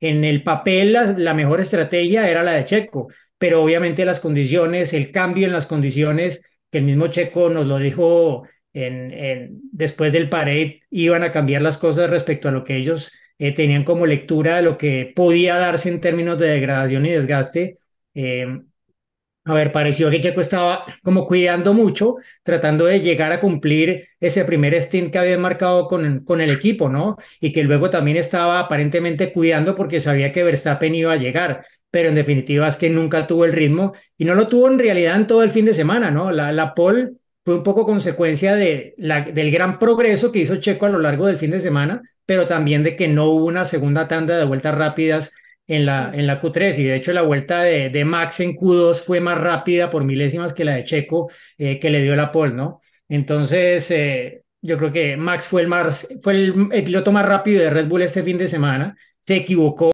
En el papel la, mejor estrategia era la de Checo, pero obviamente las condiciones, el cambio en las condiciones, que el mismo Checo nos lo dijo en, después del pared, iban a cambiar las cosas respecto a lo que ellos eh, tenían como lectura de lo que podía darse en términos de degradación y desgaste. Eh, a ver, pareció que Checo estaba como cuidando mucho, tratando de llegar a cumplir ese primer stint que había marcado con, con el equipo, ¿no? Y que luego también estaba aparentemente cuidando porque sabía que Verstappen iba a llegar, pero en definitiva es que nunca tuvo el ritmo y no lo tuvo en realidad en todo el fin de semana, ¿no? La, la pole fue un poco consecuencia de la, del gran progreso que hizo Checo a lo largo del fin de semana, pero también de que no hubo una segunda tanda de vueltas rápidas en la, en la Q3 y de hecho la vuelta de, Max en Q2 fue más rápida por milésimas que la de Checo eh, que le dio la pole, ¿no? Entonces, eh, yo creo que Max fue, el, más, fue el, piloto más rápido de Red Bull este fin de semana, se equivocó